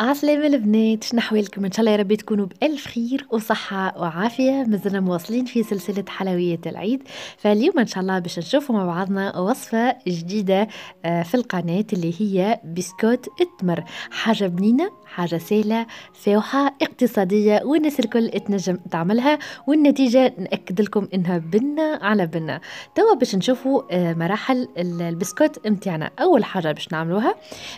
عسلامة البنات شنو احوالكم ان شاء الله يا ربي تكونوا بالف خير وصحة وعافية مازلنا مواصلين في سلسلة حلويات العيد فاليوم ان شاء الله باش نشوفوا مع بعضنا وصفة جديدة آه، في القناة اللي هي بسكوت التمر حاجة بنينة حاجة سهلة فوحة اقتصادية والناس الكل تنجم تعملها والنتيجة نأكد لكم انها بنة على بنة توا باش نشوفوا آه، مراحل البسكوت متاعنا اول حاجة باش نعملوها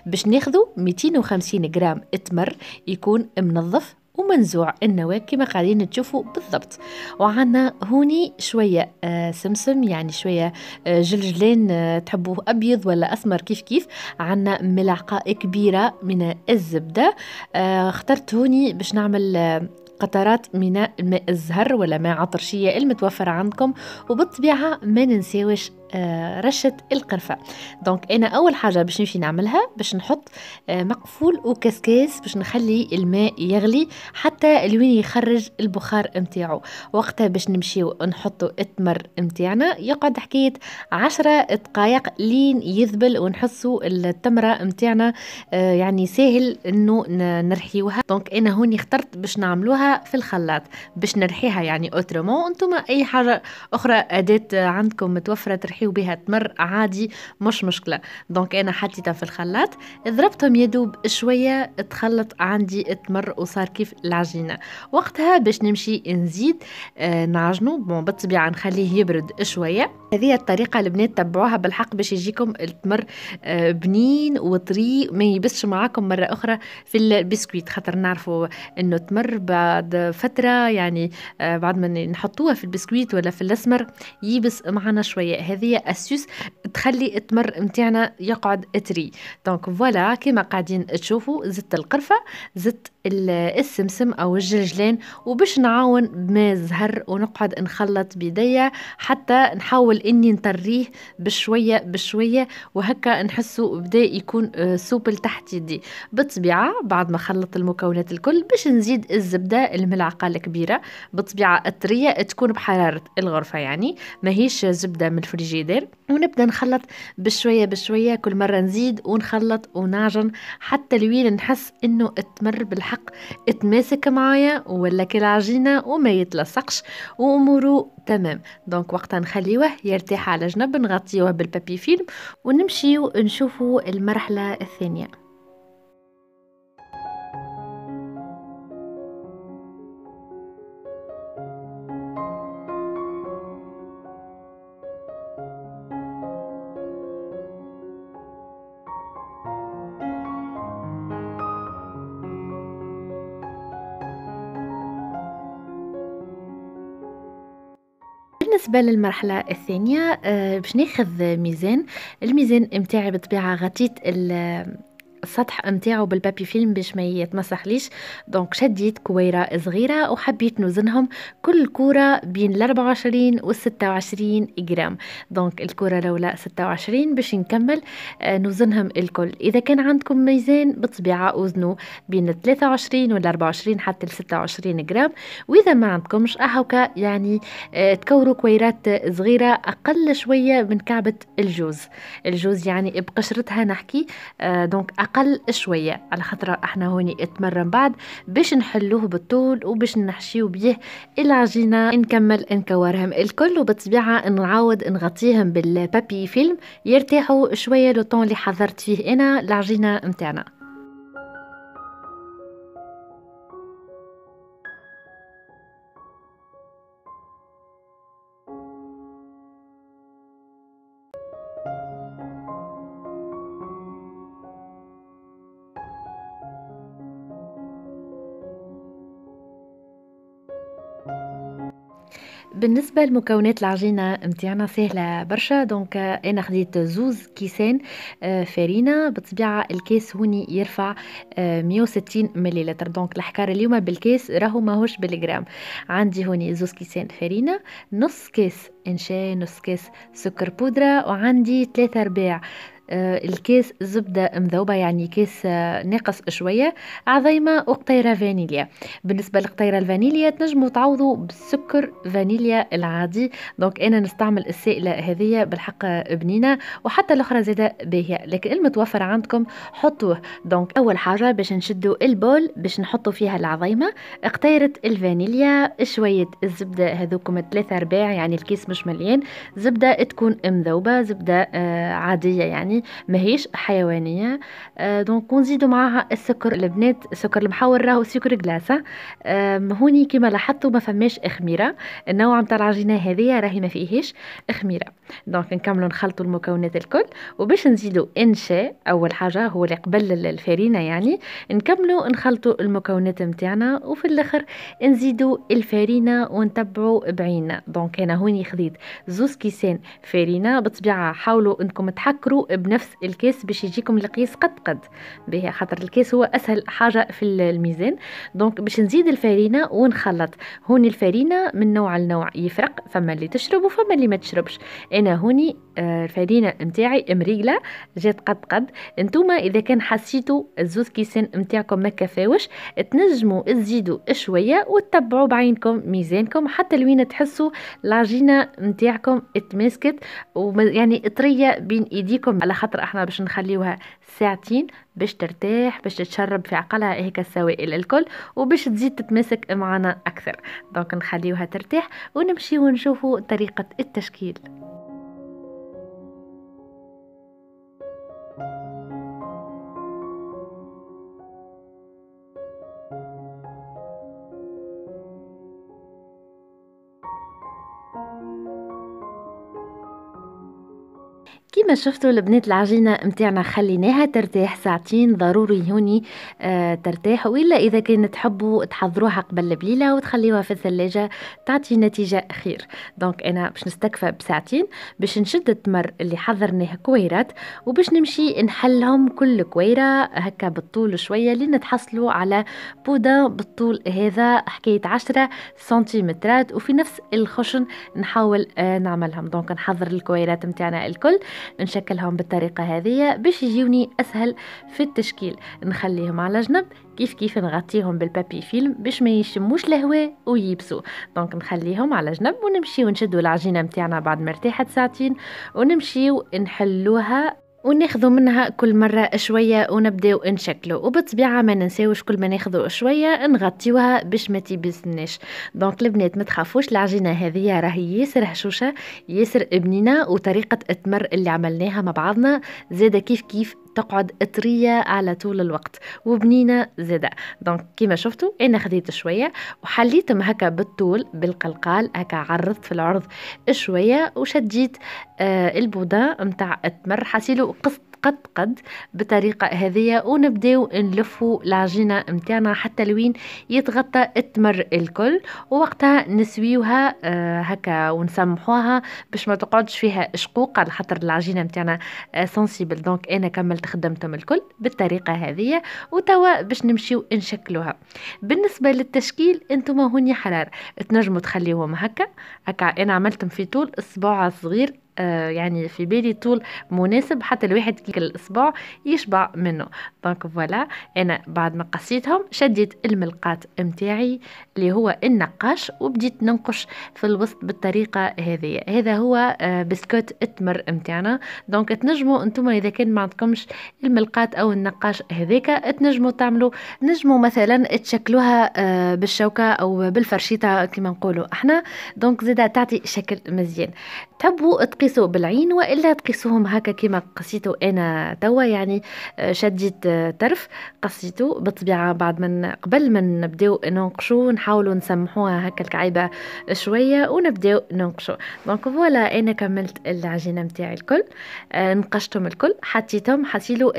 باش ناخذوا 250 جرام التمر يكون منظف ومنزوع النواة كما قاعدين تشوفوا بالضبط وعنا هوني شوية آه، سمسم يعني شوية آه، جلجلين آه، تحبوه أبيض ولا أسمر كيف كيف عنا ملعقة كبيرة من الزبدة اخترت هوني باش نعمل قطرات من ماء الزهر ولا ماء عطرشية المتوفر عندكم وبالطبيعة ما ننساوش آه، رشة القرفة دونك أنا أول حاجة باش نمشي نعملها باش نحط آه، مقفول وكسكاس باش نخلي الماء يغلي حتى لوين يخرج البخار متاعو وقتها باش نمشيو ونحطو التمر متاعنا يقعد حكاية عشرة دقايق لين يذبل ونحسو التمرة متاعنا آه، يعني ساهل انه نرحيوها دونك انا هوني اخترت باش نعملوها في الخلاط باش نرحيها يعني اوترومون انتم اي حاجة اخرى اداة عندكم متوفرة ترحيوها نضحيو بها تمر عادي مش مشكله دونك انا حطيتها في الخلاط ضربتهم يدوب شويه تخلط عندي التمر وصار كيف العجينه وقتها باش نمشي نزيد آه، نعجنو بون بالطبيعه نخليه يبرد شويه هذه الطريقه البنات تبعوها بالحق باش يجيكم التمر آه، بنين وطري ما يبسش معاكم مره اخرى في البسكويت خاطر نعرفوا انه التمر بعد فتره يعني آه، بعد ما نحطوها في البسكويت ولا في الاسمر يبس معنا شويه هذه هي اسيوس تخلي التمر نتاعنا يقعد اتري دونك فوالا كيما قاعدين تشوفوا زدت القرفه زدت السمسم او الجلجلان وباش نعاون بما زهر ونقعد نخلط بيديا حتى نحاول اني نطريه بشويه بشويه وهكا نحسه بدا يكون آه، سوبل تحت يدي بالطبيعه بعد ما خلط المكونات الكل باش نزيد الزبده الملعقه الكبيره بالطبيعه الطريه تكون بحراره الغرفه يعني ماهيش زبده من الفريجير الجدار ونبدا نخلط بشوية بشوية كل مرة نزيد ونخلط ونعجن حتى لوين نحس انه التمر بالحق تماسك معايا ولا كالعجينة وما يتلصقش واموره تمام دونك وقتها نخليوه يرتاح على جنب نغطيوه بالبابي فيلم ونمشيو نشوفو المرحلة الثانية بالنسبه للمرحله الثانيه آه، باش ناخذ ميزان الميزان متاعي بطبيعة غطيت السطح نتاعو بالبابي فيلم باش ما يتمسحليش دونك شديت كويره صغيره وحبيت نوزنهم كل كوره بين ال 24 و 26 جرام دونك الكوره الاولى 26 باش نكمل آه، نوزنهم الكل اذا كان عندكم ميزان بالطبيعه وزنوا بين 23 وال 24 حتى ال 26 جرام واذا ما عندكمش أحوكا يعني آه، تكوروا كويرات صغيره اقل شويه من كعبه الجوز الجوز يعني بقشرتها نحكي آه، دونك اقل شويه على خاطر احنا هوني اتمرن بعد باش نحلوه بالطول وباش نحشيو بيه العجينه نكمل نكورهم الكل وبالطبيعه نعاود نغطيهم بالبابي فيلم يرتاحوا شويه لو طون اللي حضرت فيه انا العجينه متاعنا بالنسبة لمكونات العجينة متاعنا سهلة برشا دونك أنا خديت زوز كيسان آه، فارينة بطبيعة الكاس هوني يرفع 160 آه، مليلتر دونك الحكار اليوم بالكاس راهو ماهوش بالجرام عندي هوني زوز كيسان فارينة نص كاس إنشاء نص كاس سكر بودرة وعندي ثلاثة أرباع آه، الكيس زبدة مذوبة يعني كيس آه، ناقص شوية عظيمة وقطيرة فانيليا بالنسبة لقطيرة الفانيليا تنجموا تعوضوا بالسكر فانيليا العادي دونك أنا نستعمل السائلة هذه بالحق بنينة وحتى الأخرى زادة باهية لكن المتوفر عندكم حطوه دونك أول حاجة باش نشدوا البول باش نحطوا فيها العظيمة قطيرة الفانيليا شوية الزبدة هذوكم ثلاثة أرباع يعني الكيس مش مليان زبدة تكون مذوبة زبدة آه، عادية يعني ماهيش حيوانيه آه دونك ونزيدوا معاها السكر البنات السكر المحور راهو سكر كلاصه آه هوني كما لاحظتوا ما فماش خميره النوع نتاع العجينه هذه راهي ما فيهش خميره دونك نكملوا نخلطوا المكونات الكل وباش نزيدوا انشاء اول حاجه هو اللي قبل الفرينه يعني نكملوا نخلطوا المكونات نتاعنا وفي الاخر نزيدوا الفرينه ونتبعوا بعيننا دونك انا هوني خديت زوز كيسان فرينه بالطبيعه حاولوا انكم تحكروا بنفس الكاس باش يجيكم القياس قد قد به خاطر الكاس هو اسهل حاجه في الميزان دونك باش نزيد الفرينه ونخلط هوني الفرينه من نوع لنوع يفرق فما اللي تشرب وفما اللي ما تشربش انا هوني آه، الفرينة نتاعي مريقلة جات قد قد انتوما اذا كان حسيتوا الزوز كيسان نتاعكم ما كفاوش تنجموا تزيدوا شوية وتتبعوا بعينكم ميزانكم حتى لوين تحسوا العجينة نتاعكم اتماسكت ويعني طرية بين ايديكم على خاطر احنا باش نخليوها ساعتين باش ترتاح باش تشرب في عقلها هيك السوائل الكل وباش تزيد تتماسك معنا اكثر دونك نخليوها ترتاح ونمشي ونشوفوا طريقة التشكيل كما شفتوا البنات العجينة متاعنا خليناها ترتاح ساعتين ضروري هوني آه ترتاح وإلا إذا كان تحبوا تحضروها قبل بليلة وتخليوها في الثلاجة تعطي نتيجة خير دونك أنا باش نستكفى بساعتين باش نشد التمر اللي حضرناه كويرات وباش نمشي نحلهم كل كويرة هكا بالطول شوية لين نتحصلوا على بودا بالطول هذا حكاية عشرة سنتيمترات وفي نفس الخشن نحاول آه نعملهم دونك نحضر الكويرات متاعنا الكل نشكلهم بالطريقة هذه باش يجيوني أسهل في التشكيل نخليهم على جنب كيف كيف نغطيهم بالبابي فيلم باش ما يشموش الهواء ويبسو دونك نخليهم على جنب ونمشيو نشدو العجينه نتاعنا بعد مرتاحة ساعتين ونمشيو نحلوها وناخذوا منها كل مرة شوية ونبدأ نشكلو وبالطبيعة ما ننساوش كل ما ناخذوا شوية نغطيوها باش ما تيبسناش دونك البنات ما تخافوش العجينة هذه راهي ياسر هشوشة ياسر بنينة وطريقة التمر اللي عملناها مع بعضنا زادة كيف كيف تقعد طريه على طول الوقت وبنينه زاده دونك كيما شفتوا انا خديت شويه وحليتهم هكا بالطول بالقلقال هكا عرضت في العرض شويه وشديت آه البودان متاع التمر حسيلو قصت قد قد بطريقة هذية ونبداو نلفو العجينة متاعنا حتى لوين يتغطى التمر الكل ووقتها نسويوها آه، هكا ونسمحوها باش ما تقعدش فيها شقوق على خاطر العجينة متاعنا سنسيبل آه، دونك انا كملت خدمتهم الكل بالطريقة هذية وتوا باش نمشيو نشكلوها بالنسبة للتشكيل انتم هوني حرار تنجموا تخليوهم هكا هكا انا عملتهم في طول الصباع الصغير آه، يعني في بالي طول مناسب حتى الواحد كل الاسبوع يشبع منه دونك فوالا انا بعد ما قصيتهم شديت الملقات متاعي اللي هو النقاش وبديت ننقش في الوسط بالطريقه هذه هذا هو آه، بسكوت التمر متاعنا دونك تنجموا انتم اذا كان ما عندكمش الملقات او النقاش هذيك تنجموا تعملوا نجموا مثلا تشكلوها آه، بالشوكه او بالفرشيطه كما نقولوا احنا دونك زاده تعطي شكل مزيان تبوا تقيسوا بالعين والا تقيسوهم هكا كما قصيتو انا توا يعني آه، شديت آه، طرف قصيتو بالطبيعه بعد من قبل ما نبداو ننقشو نحاولوا نسمحوها هكا الكعيبه شويه ونبداو ننقشو دونك فوالا انا كملت العجينه نتاعي الكل آه، نقشتهم الكل حطيتهم حصيلو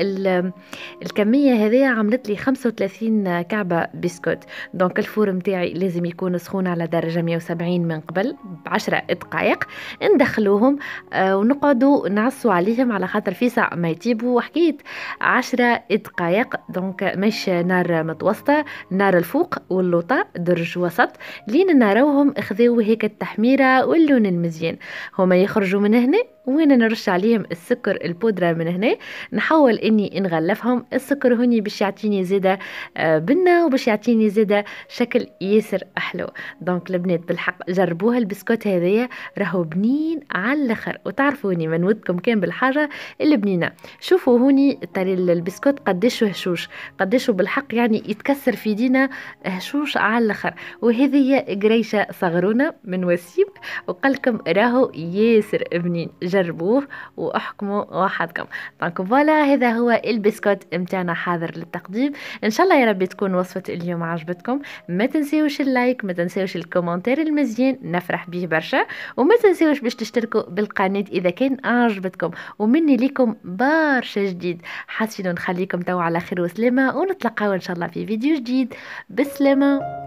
الكميه هذه عملت لي 35 كعبه بسكوت دونك الفور نتاعي لازم يكون سخون على درجه 170 من قبل ب 10 دقائق ندخل ندخلوهم آه، ونقعدوا نعصوا عليهم على خاطر في ساعة ما يطيبوا وحكيت عشرة دقائق دونك مش نار متوسطة نار الفوق واللوطة درج وسط لين نراوهم اخذوا هيك التحميرة واللون المزيان هما يخرجوا من هنا وانا نرش عليهم السكر البودره من هنا نحاول اني نغلفهم السكر هوني باش يعطيني زاده آه، بنه وباش يعطيني زاده شكل ياسر احلو دونك البنات بالحق جربوها البسكوت هذايا راهو بنين على الاخر وتعرفوني من ودكم كان بالحاجه اللي شوفوا هوني تاري البسكوت قداش هشوش قداش بالحق يعني يتكسر في دينا هشوش على الاخر وهذه قريشة صغرونه من وسيم وقال لكم راهو ياسر بنين جربوه واحكموا وحدكم دونك فوالا هذا هو البسكوت امتانا حاضر للتقديم ان شاء الله يا ربي تكون وصفه اليوم عجبتكم ما تنسيوش اللايك ما تنسيوش الكومنتير المزيان نفرح به برشا وما تنسيوش باش تشتركوا بالقناه اذا كان عجبتكم ومني لكم برشا جديد حاسين نخليكم توا على خير وسلامه ونتلقاو ان شاء الله في فيديو جديد بالسلامه